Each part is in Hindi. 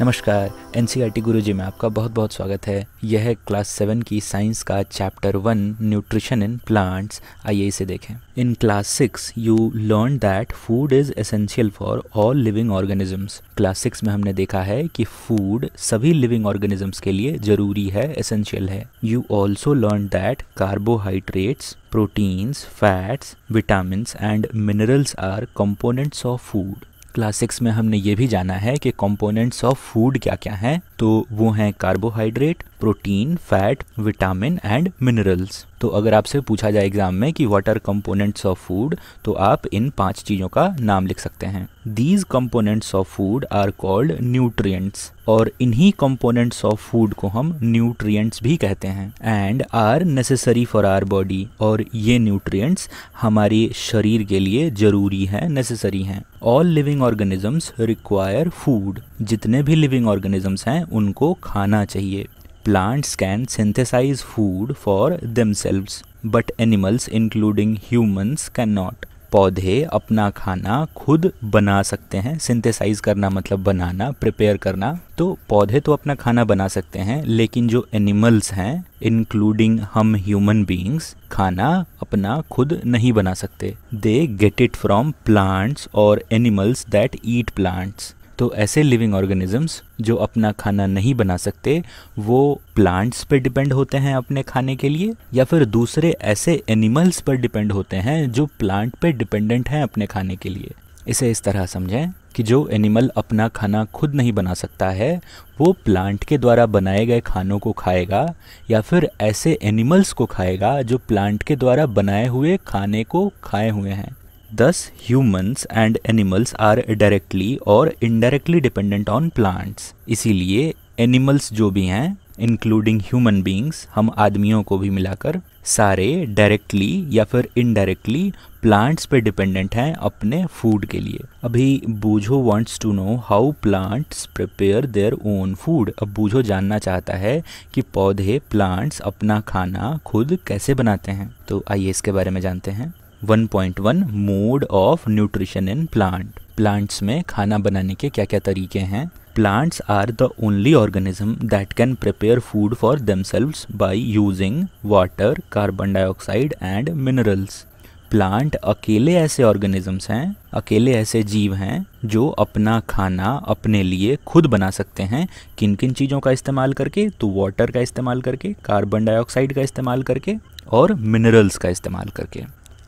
नमस्कार N C R e T Guru ji में आपका बहुत बहुत स्वागत है यह है क्लास सेवन की साइंस का chapter one nutrition in plants आइए इसे देखें in class six you learn that food is essential for all living organisms class six में हमने देखा है कि फूड सभी लिविंग ऑर्गेनिजम्स के लिए ज़रूरी है एसेंशियल है you also learn that carbohydrates proteins fats vitamin and minerals are components of food class six में हमने ये भी जाना है कि कंपोनेंट्स ऑफ फूड क्या क्या हैं तो वो हैं carbohydrate protein fat vitamin and minerals तो अगर आपसे पूछा जाए एग्जाम में कि what are components of food तो आप इन पांच चीज़ों का नाम लिख सकते हैं these components of food are called nutrients और इन्हीं कंपोनेंट्स ऑफ फूड को हम न्यूट्रिएंट्स भी कहते हैं and are necessary for our body और ये न्यूट्रिएंट्स हमारे शरीर के लिए ज़रूरी हैं नेसेसरी हैं all living organisms require food जितने भी लिविंग ऑर्गेनिजम्स हैं उनको खाना चाहिए plants can synthesize food for themselves, but animals, including humans, cannot. पौधे अपना खाना खुद बना सकते हैं सिंथेसाइज करना मतलब बनाना प्रिपेयर करना तो पौधे तो अपना खाना बना सकते हैं लेकिन जो एनिमल्स हैं इंक्लूडिंग हम ह्यूमन बींग्स खाना अपना खुद नहीं बना सकते they get it from plants और एनिमल्स दैट ईट प्लांट्स तो ऐसे लिविंग ऑर्गेनिजम्स जो अपना खाना नहीं बना सकते वो प्लांट्स पर डिपेंड होते हैं अपने खाने के लिए या फिर दूसरे ऐसे एनिमल्स पर डिपेंड होते हैं जो प्लांट पर डिपेंडेंट हैं अपने खाने के लिए इसे इस तरह समझें कि जो एनिमल अपना खाना खुद नहीं बना सकता है वो प्लांट के द्वारा बनाए गए खानों को खाएगा या फिर ऐसे एनिमल्स को खाएगा जो प्लांट के द्वारा बनाए हुए खाने को खाए हुए हैं thus humans and animals are directly और इनडायरेक्टली डिपेंडेंट ऑन प्लांट्स इसीलिए एनिमल्स जो भी हैं इंक्लूडिंग ह्यूमन बींग्स हम आदमियों को भी मिलाकर सारे डायरेक्टली या फिर इनडायरेक्टली प्लांट्स पे डिपेंडेंट हैं अपने फूड के लिए अभी Boojho wants to know how plants prepare their own food अब बूझो जानना चाहता है कि पौधे प्लांट्स अपना खाना खुद कैसे बनाते हैं तो आइए इसके बारे में जानते हैं 1.1 mode of nutrition in plant plants में खाना बनाने के क्या क्या तरीके हैं plants are the only organism that can prepare food for themselves by using water carbon dioxide and minerals plant अकेले ऐसे ऑर्गेनिजम्स हैं अकेले ऐसे जीव हैं जो अपना खाना अपने लिए खुद बना सकते हैं किन किन चीज़ों का इस्तेमाल करके तो वाटर का इस्तेमाल करके कार्बन डाइऑक्साइड का इस्तेमाल करके और मिनरल्स का इस्तेमाल करके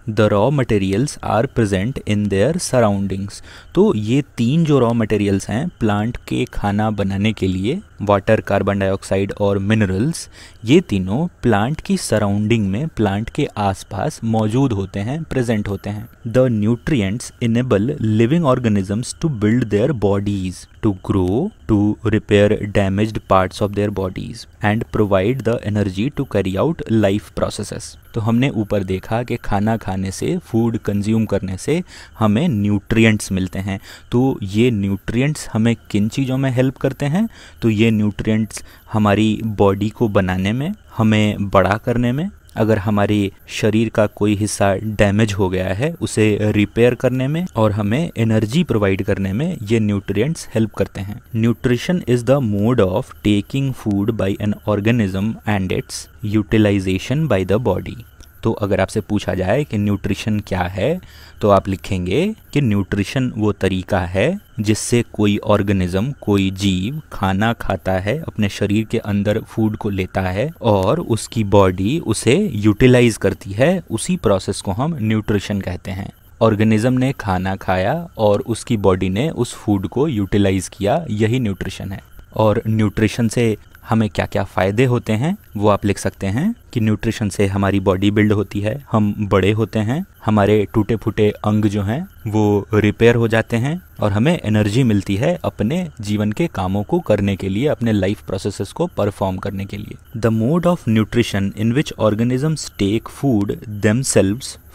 the raw materials are present in their surroundings तो ये तीन जो रॉ मटेरियल्स हैं प्लांट के खाना बनाने के लिए वाटर कार्बन डाइऑक्साइड और मिनरल्स ये तीनों प्लांट की सराउंडिंग में प्लांट के आसपास मौजूद होते हैं प्रेजेंट होते हैं the nutrients enable living organisms to build their bodies to grow to repair damaged parts of their bodies and provide the energy to carry out life processes तो हमने ऊपर देखा कि खाना खाने से फूड कंज्यूम करने से हमें न्यूट्रिएंट्स मिलते हैं तो ये न्यूट्रिएंट्स हमें किन चीज़ों में हेल्प करते हैं तो ये न्यूट्रिएंट्स हमारी बॉडी को बनाने में हमें बड़ा करने में अगर हमारी शरीर का कोई हिस्सा डैमेज हो गया है उसे रिपेयर करने में और हमें एनर्जी प्रोवाइड करने में ये न्यूट्रिएंट्स हेल्प करते हैं nutrition is the mode of taking food by an organism and its utilisation by the body तो अगर आपसे पूछा जाए कि न्यूट्रिशन क्या है तो आप लिखेंगे कि न्यूट्रिशन वो तरीका है जिससे कोई ऑर्गेनिज्म कोई जीव खाना खाता है अपने शरीर के अंदर फूड को लेता है और उसकी बॉडी उसे यूटिलाइज करती है उसी प्रोसेस को हम न्यूट्रिशन कहते हैं ऑर्गेनिज्म ने खाना खाया और उसकी बॉडी ने उस फूड को यूटिलाइज किया यही न्यूट्रिशन है और न्यूट्रिशन से हमें क्या क्या फ़ायदे होते हैं वो आप लिख सकते हैं कि न्यूट्रिशन से हमारी बॉडी बिल्ड होती है हम बड़े होते हैं हमारे टूटे फूटे अंग जो हैं वो रिपेयर हो जाते हैं और हमें एनर्जी मिलती है अपने जीवन के कामों को करने के लिए अपने लाइफ प्रोसेसेस को परफॉर्म करने के लिए the mode of nutrition in which organisms take food them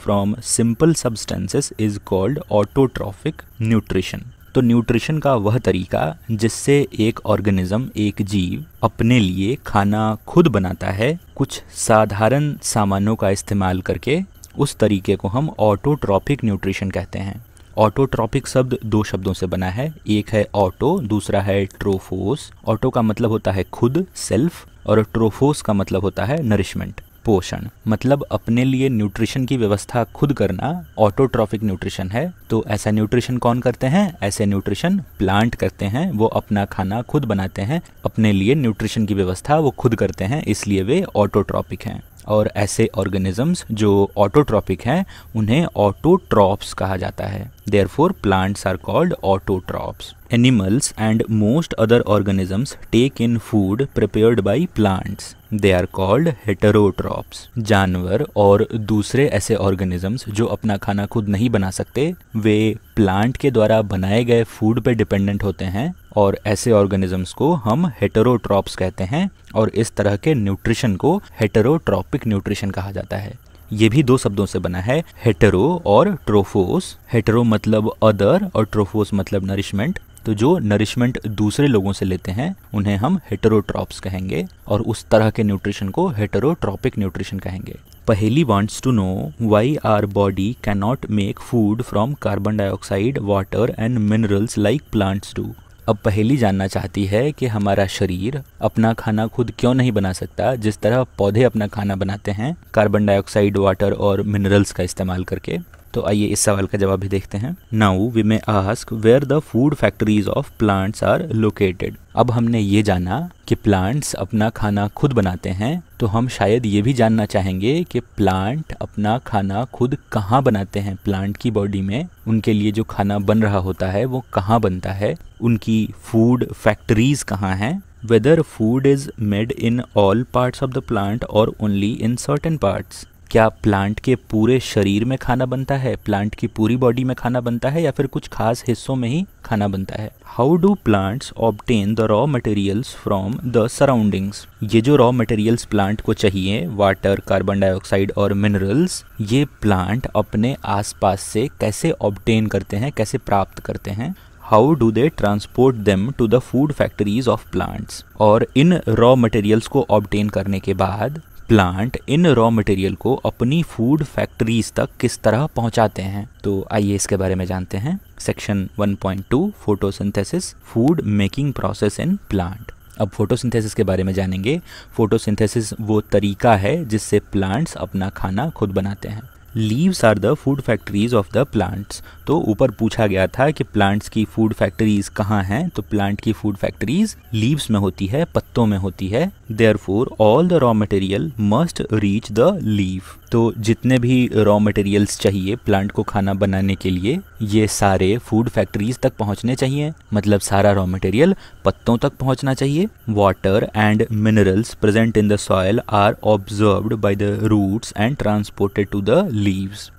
from simple substances is called autotrophic nutrition तो न्यूट्रिशन का वह तरीका जिससे एक ऑर्गेनिज्म एक जीव अपने लिए खाना खुद बनाता है कुछ साधारण सामानों का इस्तेमाल करके उस तरीके को हम ऑटोट्रॉपिक न्यूट्रिशन कहते हैं ऑटोट्रॉपिक शब्द दो शब्दों से बना है एक है ऑटो दूसरा है ट्रोफोस ऑटो का मतलब होता है खुद सेल्फ और ट्रोफोस का मतलब होता है नरिशमेंट पोषण मतलब अपने लिए न्यूट्रिशन की व्यवस्था खुद करना ऑटोट्रॉफिक न्यूट्रिशन है तो ऐसा न्यूट्रिशन कौन करते हैं ऐसे न्यूट्रिशन प्लांट करते हैं वो अपना खाना खुद बनाते हैं अपने लिए न्यूट्रिशन की व्यवस्था वो खुद करते हैं इसलिए वे ऑटोट्रॉपिक हैं और ऐसे ऑर्गेनिजम्स जो ऑटोट्रॉपिक हैं उन्हें ऑटोट्रॉप्स कहा जाता है therefore plants are called autotrophs Animals and most other organisms take in food prepared by plants. They are called heterotrophs जानवर और दूसरे ऐसे ऑर्गेनिजम्स जो अपना खाना खुद नहीं बना सकते वे प्लांट के द्वारा बनाए गए फूड पे डिपेंडेंट होते हैं और ऐसे ऑर्गेनिजम्स को हम हेटेरोट्रॉप्स कहते हैं और इस तरह के न्यूट्रिशन को हेटेरोट्रॉपिक न्यूट्रिशन कहा जाता है ये भी दो शब्दों से बना है हेटेरो और ट्रोफोस हेटेरो मतलब अदर और ट्रोफोस मतलब नरिशमेंट तो जो नरिशमेंट दूसरे लोगों से लेते हैं उन्हें हम हेटरोट्रॉप्स कहेंगे और उस तरह के न्यूट्रिशन को हेटरोट्रॉपिक न्यूट्रिशन कहेंगे Paheli wants to know why our body can not make food from carbon dioxide water and minerals like plants do अब पहेली जानना चाहती है कि हमारा शरीर अपना खाना खुद क्यों नहीं बना सकता जिस तरह पौधे अपना खाना बनाते हैं कार्बन डाइऑक्साइड वाटर और मिनरल्स का इस्तेमाल करके तो आइए इस सवाल का जवाब भी देखते हैं now we may ask where the food factories of plants are located अब हमने ये जाना कि प्लांट्स अपना खाना खुद बनाते हैं तो हम शायद ये भी जानना चाहेंगे कि प्लांट अपना खाना खुद कहाँ बनाते हैं प्लांट की बॉडी में उनके लिए जो खाना बन रहा होता है वो कहाँ बनता है उनकी फूड फैक्ट्रीज कहाँ हैं whether food is made in all parts of the plant और ओनली इन सर्टन पार्ट्स क्या प्लांट के पूरे शरीर में खाना बनता है प्लांट की पूरी बॉडी में खाना बनता है या फिर कुछ खास हिस्सों में ही खाना बनता है how do plants obtain the raw materials from the surroundings ये जो रॉ मटेरियल्स प्लांट को चाहिए वाटर कार्बन डाइऑक्साइड और मिनरल्स ये प्लांट अपने आसपास से कैसे ऑबटेन करते हैं कैसे प्राप्त करते हैं how do they transport them to the food factories of plants और इन रॉ मटेरियल्स को ऑबटेन करने के बाद प्लांट इन रॉ मटेरियल को अपनी फूड फैक्ट्रीज तक किस तरह पहुंचाते हैं तो आइए इसके बारे में जानते हैं section 1.2 photosynthesis food making process in plant अब फोटोसिंथेसिस के बारे में जानेंगे फोटोसिंथेसिस वो तरीका है जिससे प्लांट्स अपना खाना खुद बनाते हैं leaves are the food factories of the plants दोस्तों ऊपर पूछा गया था कि प्लांट्स की फूड फैक्ट्रीज कहाँ हैं तो प्लांट की फूड फैक्ट्रीज लीव्स में होती है पत्तों में होती है therefore all the raw material must reach the leaf तो जितने भी रॉ मटेरियल्स चाहिए प्लांट को खाना बनाने के लिए ये सारे फूड फैक्ट्रीज तक पहुंचने चाहिए मतलब सारा रॉ मटेरियल पत्तों तक पहुंचना चाहिए water and minerals present in the soil are observed by the roots and transported to the leaves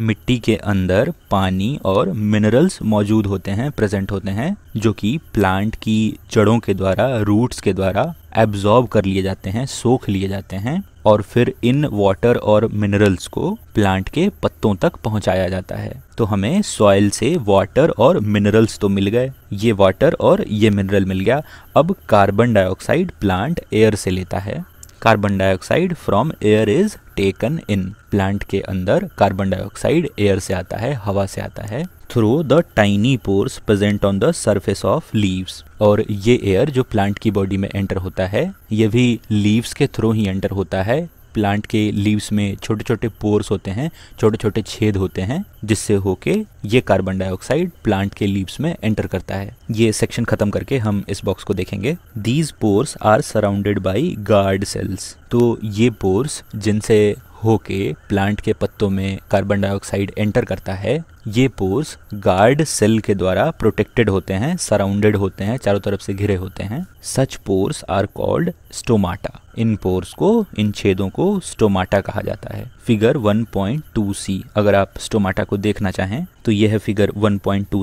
मिट्टी के अंदर पानी और मिनरल्स मौजूद होते हैं प्रेजेंट होते हैं जो कि प्लांट की जड़ों के द्वारा रूट्स के द्वारा एब्जॉर्ब कर लिए जाते हैं सोख लिए जाते हैं और फिर इन वाटर और मिनरल्स को प्लांट के पत्तों तक पहुंचाया जाता है तो हमें सॉइल से वाटर और मिनरल्स तो मिल गए ये वाटर और ये मिनरल मिल गया अब कार्बन डाइऑक्साइड प्लांट एयर से लेता है carbon dioxide from air is taken in plant के अंदर कार्बन डाइऑक्साइड एयर से आता है हवा से आता है through the tiny pores present on the surface of leaves और ये एयर जो प्लांट की बॉडी में एंटर होता है ये भी लीव्स के थ्रू ही एंटर होता है प्लांट के लीव्स में छोटे छोटे पोर्स होते हैं छोटे छोटे छेद होते हैं जिससे होके ये कार्बन डाइऑक्साइड प्लांट के लीव्स में एंटर करता है ये सेक्शन खत्म करके हम इस बॉक्स को देखेंगे these pores are surrounded by guard cells तो ये पोर्स जिनसे होके प्लांट के पत्तों में कार्बन डाइऑक्साइड एंटर करता है ये पोर्स गार्ड सेल के द्वारा प्रोटेक्टेड होते हैं सराउंडेड होते हैं चारों तरफ से घिरे होते हैं such pores are called stomata इन पोर्स को इन छेदों को स्टोमाटा कहा जाता है फिगर सी अगर आप स्टोमाटा को देखना चाहें तो यह है फिगर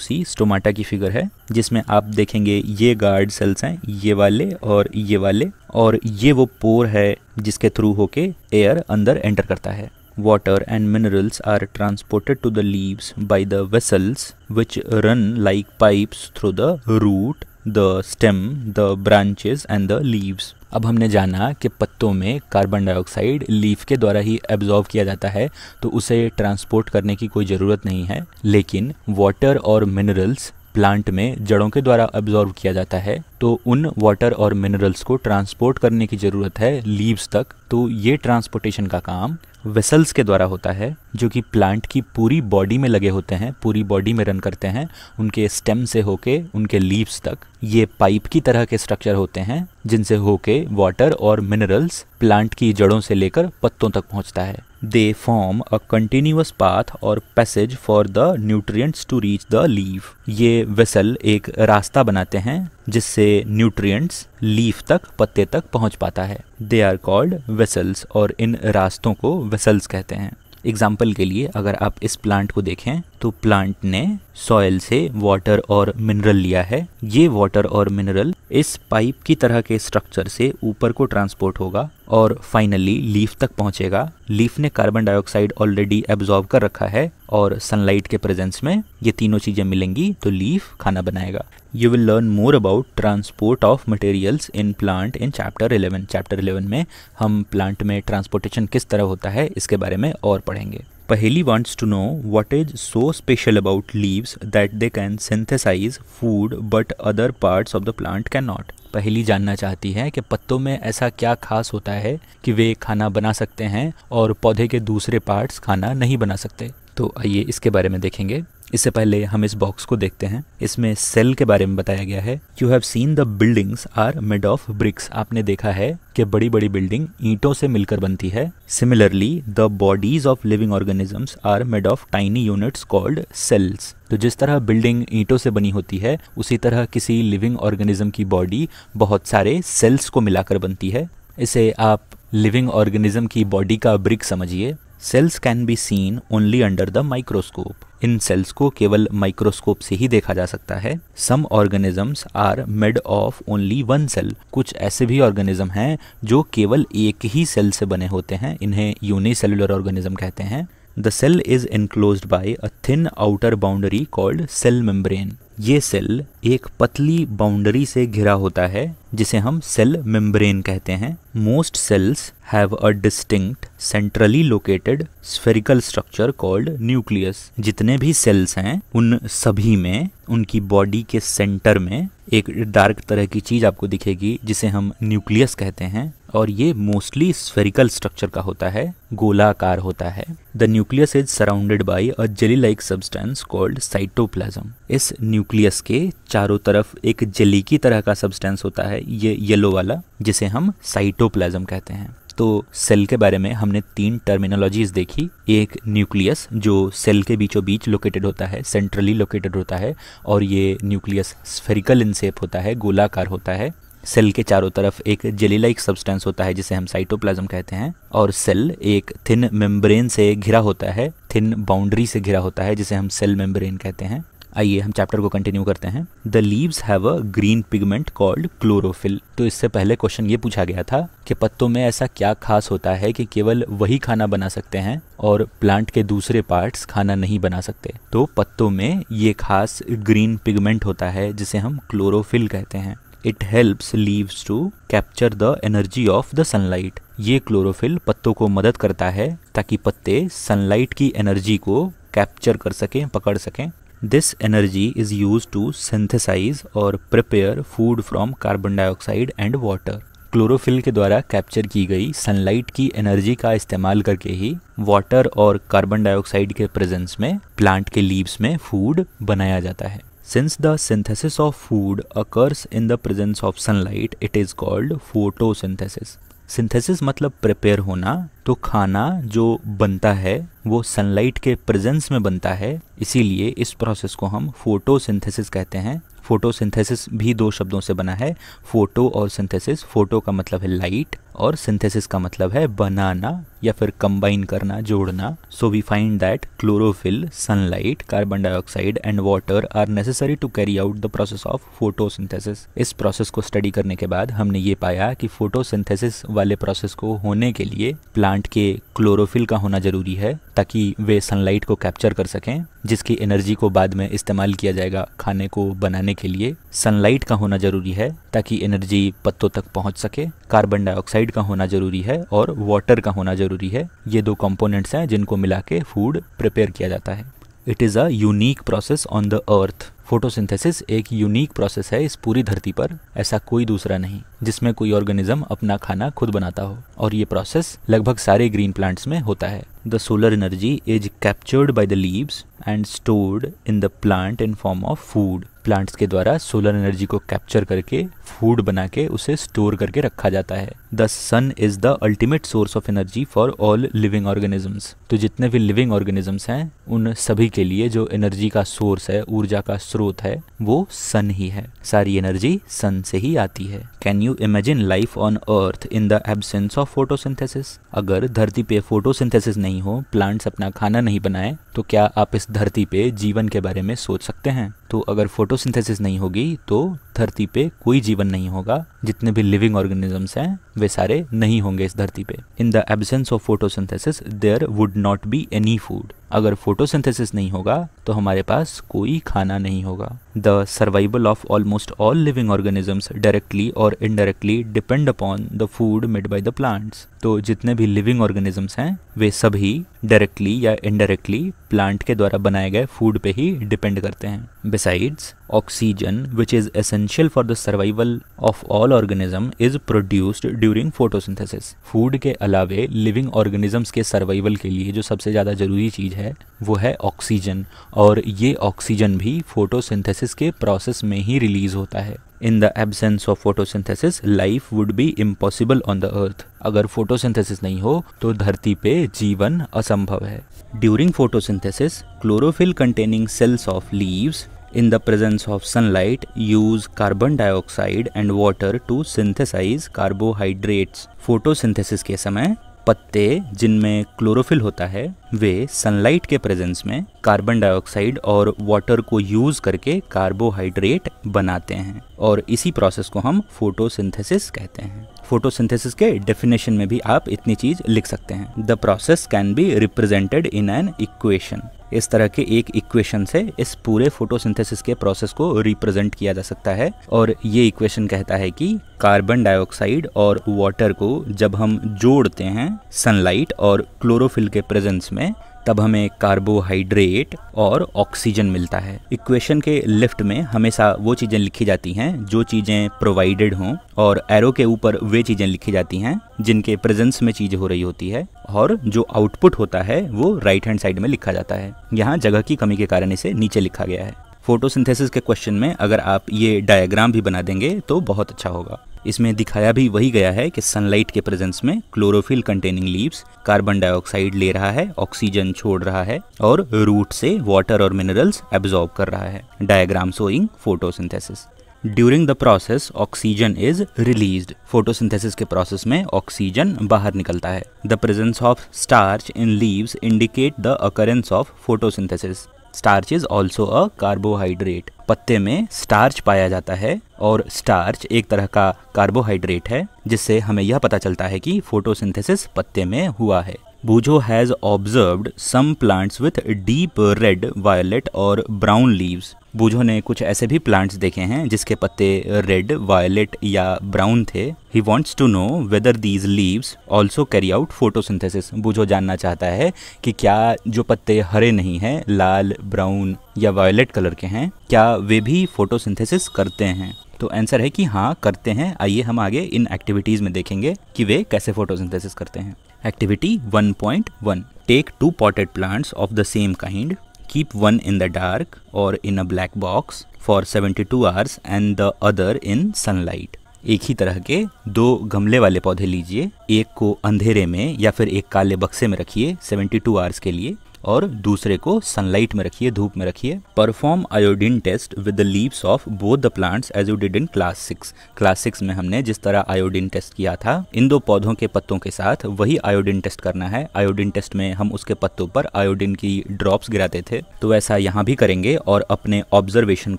सी स्टोमाटा की फिगर है जिसमें आप देखेंगे ये गार्ड सेल्स हैं ये वाले और ये वाले और ये वो पोर है जिसके थ्रू होके एयर अंदर एंटर करता है water and minerals are transported to the leaves by the vessels which run like pipes through the root, the stem, the branches and the leaves. अब हमने जाना कि पत्तों में कार्बन डाइऑक्साइड लीफ के द्वारा ही एब्जॉर्व किया जाता है तो उसे ट्रांसपोर्ट करने की कोई ज़रूरत नहीं है लेकिन वाटर और मिनरल्स प्लांट में जड़ों के द्वारा एब्जॉर्व किया जाता है तो उन वाटर और मिनरल्स को ट्रांसपोर्ट करने की ज़रूरत है लीव्स तक तो ये ट्रांसपोर्टेशन का काम वेसल्स के द्वारा होता है जो कि प्लांट की पूरी बॉडी में लगे होते हैं पूरी बॉडी में रन करते हैं उनके स्टेम से होके उनके लीव्स तक ये पाइप की तरह के स्ट्रक्चर होते हैं जिनसे होके वाटर और मिनरल्स प्लांट की जड़ों से लेकर पत्तों तक पहुंचता है they form a continuous path और passage for the nutrients to reach the leaf ये वेसल एक रास्ता बनाते हैं जिससे न्यूट्रिएंट्स लीफ तक पत्ते तक पहुंच पाता है दे आर कॉल्ड वेसल्स और इन रास्तों को वेसल्स कहते हैं एग्जाम्पल के लिए अगर आप इस प्लांट को देखें तो प्लांट ने सॉयल से वाटर और मिनरल लिया है ये वाटर और मिनरल इस पाइप की तरह के स्ट्रक्चर से ऊपर को ट्रांसपोर्ट होगा और फाइनली लीफ तक पहुंचेगा लीफ ने कार्बन डाइऑक्साइड ऑलरेडी एब्जॉर्ब कर रखा है और सनलाइट के प्रेजेंस में ये तीनों चीज़ें मिलेंगी तो लीफ खाना बनाएगा you will learn more about transport of materials in plant in chapter 11 chapter 11 में हम प्लांट में ट्रांसपोर्टेशन किस तरह होता है इसके बारे में और पढ़ेंगे Paheli Paheli to know know is so special about about that they can synthesise food but other other of the plant cannot Paheli जानना चाहती है कि पत्तों में ऐसा क्या खास होता है कि वे खाना बना सकते हैं और पौधे के दूसरे पार्ट्स खाना नहीं बना सकते तो आइए इसके बारे में देखेंगे इससे पहले हम इस बॉक्स को देखते हैं इसमें सेल के बारे में बताया गया है you have seen the buildings are made of bricks आपने देखा है कि बड़ी बड़ी बिल्डिंग ईंटों से मिलकर बनती है similarly the bodies of living organisms are made of tiny units called cells तो जिस तरह बिल्डिंग ईंटों से बनी होती है उसी तरह किसी लिविंग ऑर्गेनिज्म की बॉडी बहुत सारे सेल्स को मिलाकर बनती है इसे आप लिविंग ऑर्गेनिज्म की बॉडी का ब्रिक समझिए cells can be seen only under the microscope इन सेल्स को केवल माइक्रोस्कोप से ही देखा जा सकता है some organisms are made of only one cell कुछ ऐसे भी ऑर्गेनिज्म हैं जो केवल एक ही सेल से बने होते हैं इन्हें यूनिसेलुलर ऑर्गेनिज्म कहते हैं the cell is enclose by a thin outer boundary called cell membrane ये सेल एक पतली बाउंड्री से घिरा होता है जिसे हम सेल मेम्ब्रेन कहते हैं most cells have a distinct centrally located spherical structure called nucleus जितने भी सेल्स हैं उन सभी में उनकी बॉडी के सेंटर में एक डार्क तरह की चीज़ आपको दिखेगी जिसे हम न्यूक्लियस कहते हैं और ये मोस्टली स्फेरिकल स्ट्रक्चर का होता है गोलाकार होता है the nucleus is surrounded by a jelly like substance called cytoplasm इस न्यूक्लियस के चारों तरफ एक जेली की तरह का सब्सटेंस होता है ये येलो वाला जिसे हम साइटोप्लाज्म कहते हैं तो सेल के बारे में हमने तीन टर्मिनोलॉजीज देखी एक न्यूक्लियस जो सेल के बीचों बीच लोकेटेड होता है सेंट्रली लोकेटेड होता है और ये न्यूक्लियस स्फेरिकल इनसेप होता है गोलाकार होता है सेल के चारों तरफ एक जेली लाइक सब्सटेंस होता है जिसे हम साइटोप्लाज्म कहते हैं और सेल एक थिन मेम्ब्रेन से घिरा होता है थिन बाउंड्री से घिरा होता है जिसे हम सेल मेम्ब्रेन कहते हैं आइए हम चैप्टर को कंटिन्यू करते हैं the leaves have a green pigment called chlorophyll तो इससे पहले क्वेश्चन ये पूछा गया था कि पत्तों में ऐसा क्या खास होता है कि केवल वही खाना बना सकते हैं और प्लांट के दूसरे पार्ट्स खाना नहीं बना सकते तो पत्तों में ये खास ग्रीन पिगमेंट होता है जिसे हम क्लोरोफिल कहते हैं it helps leaves to capture the energy of the sunlight ये क्लोरोफिल पत्तों को मदद करता है ताकि पत्ते सनलाइट की एनर्जी को कैप्चर कर सकें पकड़ सकें this energy is use to synthesise और prepare food from carbon dioxide and water chlorophyll के द्वारा कैप्चर की गई सनलाइट की एनर्जी का इस्तेमाल करके ही वाटर और कार्बन डाइऑक्साइड के प्रेजेंस में प्लांट के लीव्स में फूड बनाया जाता है since the synthesis of food occurs in the presence of sunlight it is called photosynthesis synthesis मतलब प्रिपेयर होना तो खाना जो बनता है वो सनलाइट के प्रेजेंस में बनता है इसीलिए इस प्रोसेस को हम फोटोसिंथेसिस कहते हैं फोटोसिंथेसिस भी दो शब्दों से बना है फोटो और सिंथेसिस फोटो का मतलब है लाइट और सिंथेसिस का मतलब है बनाना या फिर कंबाइन करना जोड़ना so we find that chlorophyll sunlight carbon dioxide and water are necessary to carry out the process of photosynthesis इस प्रोसेस को स्टडी करने के बाद हमने ये पाया कि फोटोसिंथेसिस वाले प्रोसेस को होने के लिए प्लांट के क्लोरोफिल का होना जरूरी है ताकि वे सनलाइट को कैप्चर कर सकें जिसकी एनर्जी को बाद में इस्तेमाल किया जाएगा खाने को बनाने के लिए सनलाइट का होना जरूरी है ताकि एनर्जी पत्तों तक पहुंच सके कार्बन डाइऑक्साइड लिक्विड का होना जरूरी है और वाटर का होना जरूरी है ये दो कंपोनेंट्स हैं जिनको मिला के फूड प्रिपेयर किया जाता है it is a unique process on the earth photosynthesis एक यूनिक प्रोसेस है इस पूरी धरती पर ऐसा कोई दूसरा नहीं जिसमें कोई ऑर्गेनिज्म अपना खाना खुद बनाता हो और ये प्रोसेस लगभग सारे ग्रीन प्लांट्स में होता है the solar energy is captured by the leaves and stored in the plant in form of food plants के द्वारा सोलर एनर्जी को कैप्चर करके फूड बना के उसे स्टोर करके रखा जाता है the sun is the ultimate source of energy for all living organisms तो जितने भी लिविंग ऑर्गेनिजम्स हैं उन सभी के लिए जो एनर्जी का सोर्स है ऊर्जा का स्रोत है वो सन ही है सारी एनर्जी सन से ही आती है can you imagine life on earth in the absence of photosynthesis अगर धरती पे फोटोसिंथेसिस नहीं हो प्लांट्स अपना खाना नहीं बनाए तो क्या आप इस धरती पे जीवन के बारे में सोच सकते हैं तो अगर फोटोसिंथेसिस नहीं होगी तो धरती पे कोई जीवन नहीं होगा जितने भी लिविंग ऑर्गेनिजम्स हैं वे सारे नहीं होंगे इस धरती पे in the absence of photosynthesis there would not be any food अगर फोटोसिंथेसिस नहीं होगा तो हमारे पास कोई खाना नहीं होगा the survival of almost all living organisms directly और indirectly depend upon the food made by the plants तो जितने भी लिविंग ऑर्गेनिजम्स हैं वे सभी डायरेक्टली या इनडायरेक्टली प्लांट के द्वारा बनाए गए फूड पे ही डिपेंड करते हैं besides oxygen which is essential for the survival of all organism is produced during photosynthesis food के अलावे लिविंग organisms के survival के लिए जो सबसे ज़्यादा ज़रूरी चीज़ है वो है ऑक्सीजन और ये ऑक्सीजन भी फोटोसिंथेसिस के प्रोसेस में ही रिलीज होता है in the absence of photosynthesis life would be impossible on the earth अगर फोटोसिंथेसिस नहीं हो तो धरती पे जीवन असंभव है during photosynthesis chlorophyll containing cells of leaves in the presence of sunlight use carbon dioxide and water to synthesize carbohydrates. Photosynthesis के समय पत्ते जिनमें क्लोरोफिल होता है वे सनलाइट के प्रेजेंस में कार्बन डाइऑक्साइड और वाटर को यूज करके कार्बोहाइड्रेट बनाते हैं और इसी प्रोसेस को हम फोटोसिंथेसिस कहते हैं फोटोसिंथेसिस के डेफिनेशन में भी आप इतनी चीज लिख सकते हैं the process can be represented in an equation इस तरह के एक इक्वेशन से इस पूरे फोटोसिंथेसिस के प्रोसेस को रिप्रेजेंट किया जा सकता है और ये इक्वेशन कहता है कि कार्बन डाइऑक्साइड और वाटर को जब हम जोड़ते हैं सनलाइट और क्लोरोफिल के प्रेजेंस में तब हमें कार्बोहाइड्रेट और ऑक्सीजन मिलता है इक्वेशन के लेफ्ट में हमेशा वो चीज़ें लिखी जाती हैं जो चीज़ें प्रोवाइडेड हों और एरो के ऊपर वे चीज़ें लिखी जाती हैं जिनके प्रेजेंस में चीज़ हो रही होती है और जो आउटपुट होता है वो राइट हैंड साइड में लिखा जाता है यहाँ जगह की कमी के कारण इसे नीचे लिखा गया है फोटोसिंथेसिस के क्वेश्चन में अगर आप ये डायग्राम भी बना देंगे तो बहुत अच्छा होगा इसमें दिखाया भी वही गया है कि सनलाइट के प्रेजेंस में chlorophyll containing leaves carbon dioxide ले रहा है ऑक्सीजन छोड़ रहा है और रूट से वाटर और मिनरल्स एब्जॉर्ब कर रहा है diagram showing photosynthesis during the process oxygen is release photosynthesis के प्रोसेस में ऑक्सीजन बाहर निकलता है the presence of starch in leaves indicate the occurrence of photosynthesis starch is also a carbohydrate पत्ते में स्टार्च पाया जाता है और स्टार्च एक तरह का कार्बोहाइड्रेट है जिससे हमें यह पता चलता है कि फोटोसिंथेसिस पत्ते में हुआ है Boojho has observed some plants with deep red violet और ब्राउन लीव्स बूझो ने कुछ ऐसे भी प्लांट्स देखे हैं जिसके पत्ते रेड वायलेट या ब्राउन थे he wants to know whether these leaves also carry out photosynthesis Boojho जानना चाहता है कि क्या जो पत्ते हरे नहीं हैं लाल ब्राउन या वायलेट कलर के हैं क्या वे भी फोटोसिंथेसिस करते हैं तो आंसर है कि हाँ करते हैं आइए हम आगे इन एक्टिविटीज़ में देखेंगे कि वे कैसे फोटोसिंथेसिस करते हैं activity 1.1 take two potted plants of the same kind keep one in the dark or in a black box for 72 hours and the other in sunlight. एक ही तरह के दो गमले वाले पौधे लीजिए एक को अंधेरे में या फिर एक काले बक्से में रखिए 72 आवर्स के लिए और दूसरे को सनलाइट में रखिए धूप में रखिए perform iodine test with the leaves of both the plants as you did in class six class six में हमने जिस तरह आयोडीन टेस्ट किया था इन दो पौधों के पत्तों के साथ वही आयोडीन टेस्ट करना है आयोडीन टेस्ट में हम उसके पत्तों पर आयोडीन की ड्रॉप्स गिराते थे तो ऐसा यहाँ भी करेंगे और अपने ऑब्जर्वेशन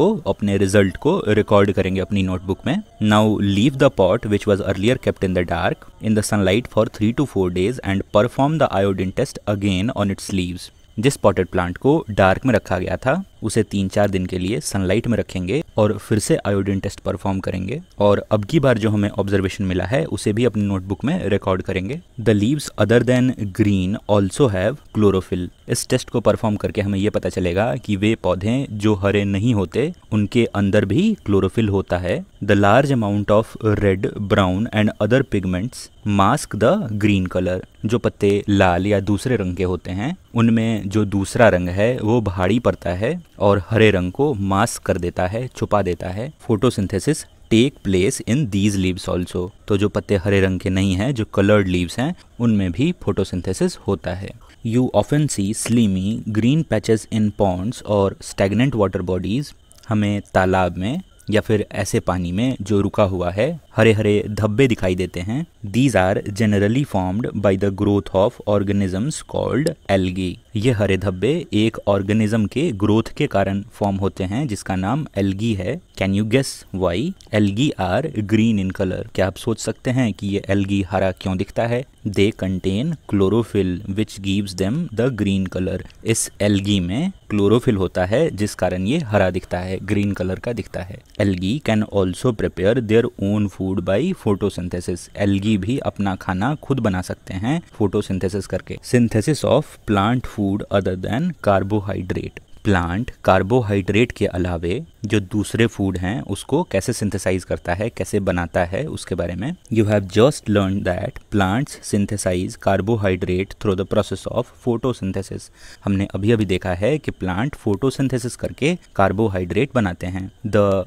को अपने रिजल्ट को रिकॉर्ड करेंगे अपनी नोटबुक में now leave the pot which was earlier kept in the dark in the sunlight for three to four days and perform the iodine test again on its leaves जिस पॉटेड प्लांट को डार्क में रखा गया था उसे तीन चार दिन के लिए सनलाइट में रखेंगे और फिर से आयोडीन टेस्ट परफॉर्म करेंगे और अब की बार जो हमें ऑब्जर्वेशन मिला है उसे भी अपनी नोटबुक में रिकॉर्ड करेंगे the leaves other than green also have chlorophyll इस टेस्ट को परफॉर्म करके हमें ये पता चलेगा कि वे पौधे जो हरे नहीं होते उनके अंदर भी क्लोरोफिल होता है the large amount of red brown and other pigments mask the green colour जो पत्ते लाल या दूसरे रंग के होते हैं उनमें जो दूसरा रंग है वो भारी पड़ता है और हरे रंग को मास्क कर देता है छुपा देता है photosynthesis take place in these leaves also तो जो पत्ते हरे रंग के नहीं हैं जो कलर्ड लीव्स हैं उनमें भी फोटोसिंथेसिस होता है you often see slimy green patches in ponds or stagnant water bodies हमें तालाब में या फिर ऐसे पानी में जो रुका हुआ है हरे हरे धब्बे दिखाई देते हैं these are generally formed by the growth of organisms called algae ये हरे धब्बे एक ऑर्गेनिज्म के ग्रोथ के कारण फॉर्म होते हैं जिसका नाम एल्गी है can you guess why algae are green in colour क्या आप सोच सकते हैं कि ये एल्गी हरा क्यों दिखता है they contain chlorophyll which gives them the green colour इस एल्गी में क्लोरोफिल होता है जिस कारण ये हरा दिखता है ग्रीन कलर का दिखता है algae can also prepare their own food food by photosynthesis algae भी अपना खाना खुद बना सकते हैं फोटोसिंथेसिस करके synthesis of plant food other than carbohydrate plant carbohydrate के अलावे जो दूसरे फूड हैं उसको कैसे सिंथेसाइज करता है कैसे बनाता है उसके बारे में you have just learn that plants synthesise carbohydrate through the process of photosynthesis हमने अभी अभी देखा है कि प्लांट फोटोसिंथेसिस करके कार्बोहाइड्रेट बनाते हैं the